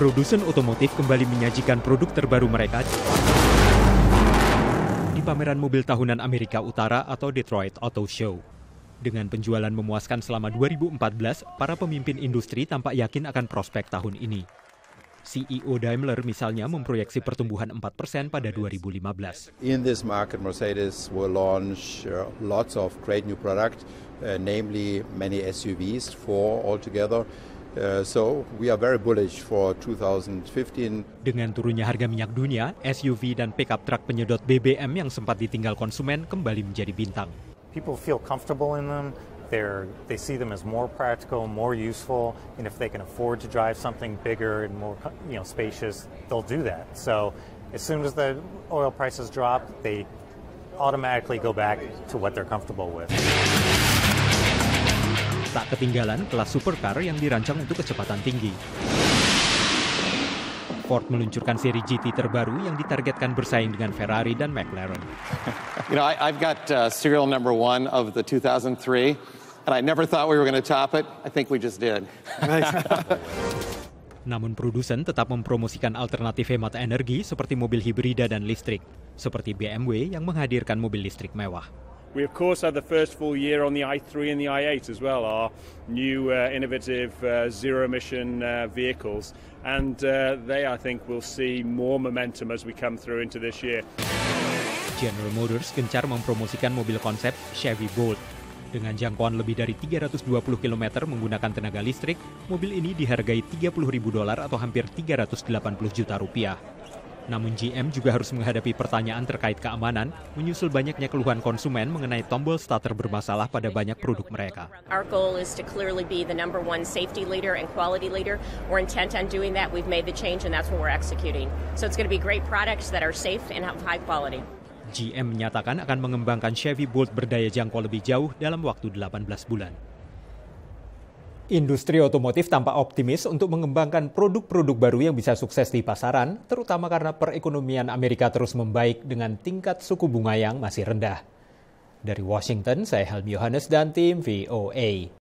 produsen otomotif kembali menyajikan produk terbaru mereka di pameran mobil tahunan Amerika Utara atau Detroit Auto Show. Dengan penjualan memuaskan selama 2014, para pemimpin industri tampak yakin akan prospek tahun ini. CEO Daimler misalnya memproyeksi pertumbuhan 4% persen pada 2015. In this market Mercedes will launch uh, lots of great new product, uh, namely many SUVs, four altogether. Uh, so we are very bullish for 2015. Dengan turunnya harga minyak dunia, SUV dan pickup truck penyedot BBM yang sempat ditinggal konsumen kembali menjadi bintang. People feel comfortable in them. They're, they see them as more practical, more useful, and if they can afford to drive something bigger and more you know spacious, they'll do that. So as soon as the oil prices drop, they automatically go back to what they're comfortable with. Tak ketinggalan kelas supercar yang dirancang untuk kecepatan tinggi. Ford meluncurkan seri GT terbaru yang ditargetkan bersaing dengan Ferrari dan McLaren. You know, I, I've got uh, serial number one of the 2003, and I never thought we were going to top it. I think we just did. Namun produsen tetap mempromosikan alternatif hemat energi seperti mobil hibrida dan listrik, seperti BMW yang menghadirkan mobil listrik mewah. We, of course, had the first full year on the i3 and the i8 as well, our new uh, innovative uh, zero emission uh, vehicles. And uh, they, I think, will see more momentum as we come through into this year. General Motors gencar mempromosikan mobil konsep Chevy Bolt. Dengan jangkauan lebih dari 320 km menggunakan tenaga listrik, mobil ini dihargai 30 ribu dolar atau hampir 380 juta rupiah. Namun GM juga harus menghadapi pertanyaan terkait keamanan, menyusul banyaknya keluhan konsumen mengenai tombol starter bermasalah pada banyak produk mereka. GM menyatakan akan mengembangkan Chevy Bolt berdaya jangkau lebih jauh dalam waktu 18 bulan. Industri otomotif tampak optimis untuk mengembangkan produk-produk baru yang bisa sukses di pasaran, terutama karena perekonomian Amerika terus membaik dengan tingkat suku bunga yang masih rendah. Dari Washington, saya Helmi Yohanes dan tim VOA.